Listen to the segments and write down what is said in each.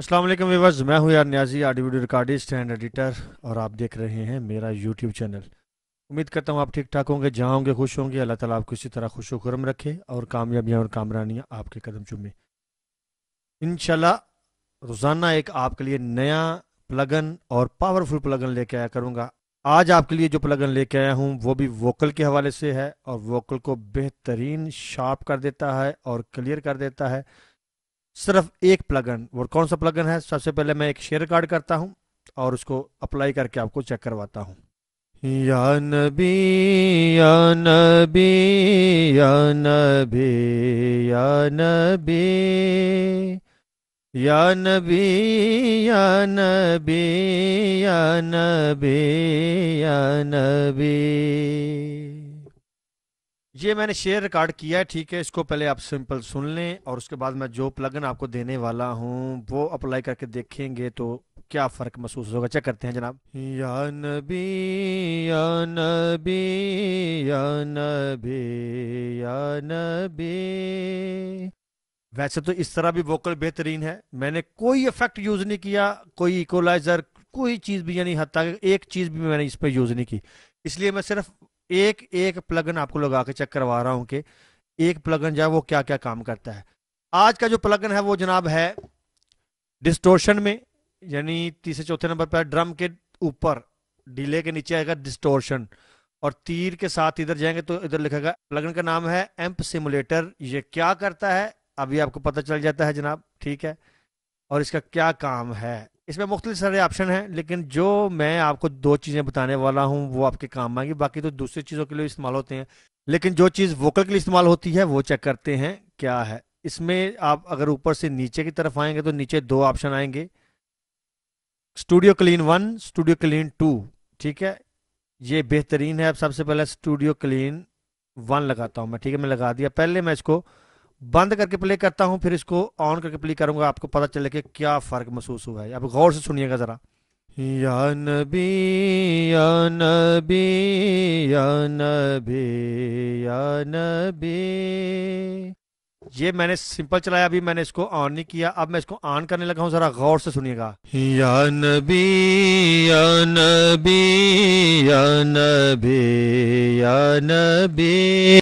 अस्सलाम वालेकुम व्यूवर्स मैं हूं यार Niazi art video recordist and editor और आप देख रहे हैं मेरा यूट्यूब चैनल उम्मीद करता हूं आप ठीक ठाक होंगे जहां होंगे खुश होंगे अल्लाह ताला आपको इसी तरह खुश खुरम रखे और कामयाबियाँ और कामरानियाँ आपके कदम चुमे इन रोज़ाना एक आपके लिए नया प्लगन और पावरफुल प्लगन लेके आया करूँगा आज आपके लिए जो प्लगन लेके आया हूँ वो भी वोकल के हवाले से है और वोकल को बेहतरीन शार्प कर देता है और क्लियर कर देता है सिर्फ एक प्लगन और कौन सा प्लगन है सबसे पहले मैं एक शेयर कार्ड करता हूँ और उसको अप्लाई करके आपको चेक करवाता हूँ या नबी या नबी या नबी या नबी या नबी या नबी या नबी या नबी ये मैंने शेयर रिकॉर्ड किया है ठीक है इसको पहले आप सिंपल सुन लें और उसके बाद मैं जो प्लगन आपको देने वाला हूँ वो अप्लाई करके देखेंगे तो क्या फर्क महसूस होगा चेक करते हैं जनाब या नबी या नबी या नबी या नबी वैसे तो इस तरह भी वोकल बेहतरीन है मैंने कोई इफेक्ट यूज नहीं किया कोई इक्वलाइजर कोई चीज भी यानी हद तक एक चीज भी मैंने इस पर यूज नहीं की इसलिए मैं सिर्फ एक एक प्लगन आपको लगा के चेक करवा रहा हूं कि एक प्लगन जो है वो क्या क्या काम करता है आज का जो प्लगन है वो जनाब है डिस्टोर्शन में यानी तीसरे चौथे नंबर पर ड्रम के ऊपर डीले के नीचे आएगा डिस्टोर्शन और तीर के साथ इधर जाएंगे तो इधर लिखेगा प्लगन का नाम है एम्प सिमुलेटर ये क्या करता है अभी आपको पता चल जाता है जनाब ठीक है और इसका क्या काम है इसमें मुख्तलि सारे ऑप्शन हैं लेकिन जो मैं आपको दो चीज़ें बताने वाला हूँ वो आपके काम आएंगी बाकी तो दूसरी चीज़ों के लिए इस्तेमाल होते हैं लेकिन जो चीज़ वोकल के लिए इस्तेमाल होती है वो चेक करते हैं क्या है इसमें आप अगर ऊपर से नीचे की तरफ आएंगे तो नीचे दो ऑप्शन आएंगे studio clean one studio clean two ठीक है ये बेहतरीन है अब सबसे पहले स्टूडियो क्लीन वन लगाता हूँ मैं ठीक है मैं लगा दिया पहले मैं इसको बंद करके प्ले करता हूं फिर इसको ऑन करके प्ले करूंगा आपको पता चले कि क्या फ़र्क महसूस हुआ है अब गौर से सुनिएगा ज़रा या नबी या नबी या नबी या नबी ये मैंने सिंपल चलाया अभी मैंने इसको ऑन नहीं किया अब मैं इसको ऑन करने लगा हूँ जरा गौर से सुनिएगा या नबी या नबी या नबी या नबी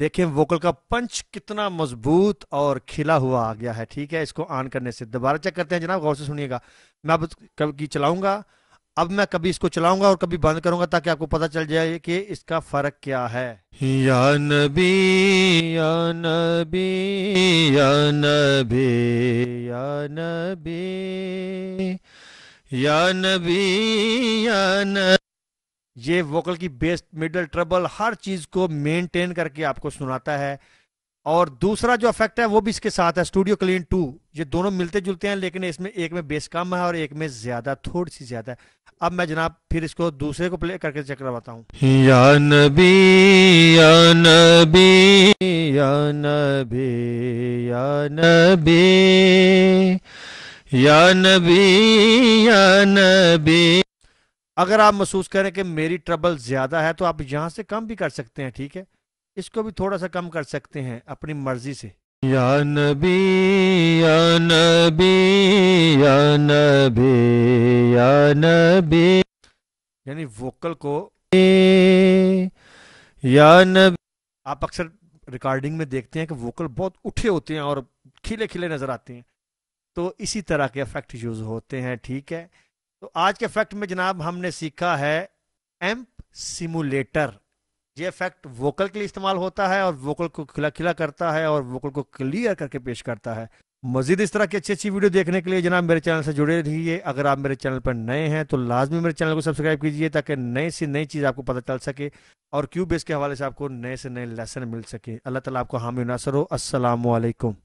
देखें वोकल का पंच कितना मजबूत और खिला हुआ आ गया है ठीक है इसको ऑन करने से दोबारा चेक करते हैं जनाब गौर से सुनिएगा मैं अब कभी चलाऊंगा अब मैं कभी इसको चलाऊंगा और कभी बंद करूंगा ताकि आपको पता चल जाए कि इसका फर्क क्या है या नबी या नबी या नबी या नबी या नबी या नबी ये वोकल की बेस मिडल ट्रबल हर चीज़ को मेंटेन करके आपको सुनाता है और दूसरा जो अफेक्ट है वो भी इसके साथ है स्टूडियो क्लीन टू ये दोनों मिलते जुलते हैं लेकिन इसमें एक में बेस कम है और एक में ज़्यादा थोड़ी सी ज़्यादा है अब मैं जनाब फिर इसको दूसरे को प्ले करके चेक करवाता हूँ या नबी या नबी या नबी या नबी या नबी या नबी अगर आप महसूस करें कि मेरी ट्रबल ज़्यादा है तो आप यहाँ से कम भी कर सकते हैं ठीक है इसको भी थोड़ा सा कम कर सकते हैं अपनी मर्जी से या नबी या नबी या नबी या नबी यानी वोकल को या नबी आप अक्सर रिकॉर्डिंग में देखते हैं कि वोकल बहुत उठे होते हैं और खिले खिले नज़र आते हैं तो इसी तरह के अफेक्ट यूज़ होते हैं ठीक है तो आज के फैक्ट में जनाब हमने सीखा है एम्प सिमुलेटर ये फैक्ट वोकल के लिए इस्तेमाल होता है और वोकल को खिला खिला करता है और वोकल को क्लियर करके पेश करता है मजीद इस तरह की अच्छी अच्छी वीडियो देखने के लिए जनाब मेरे चैनल से जुड़े रहिए अगर आप मेरे चैनल पर नए हैं तो लाजमी मेरे चैनल को सब्सक्राइब कीजिए ताकि नई से नई चीज़ आपको पता चल सके और क्यू बेस के हवाले से आपको नए से नए लेसन मिल सके अल्लाह तला आपको हामी नासर हो असलकम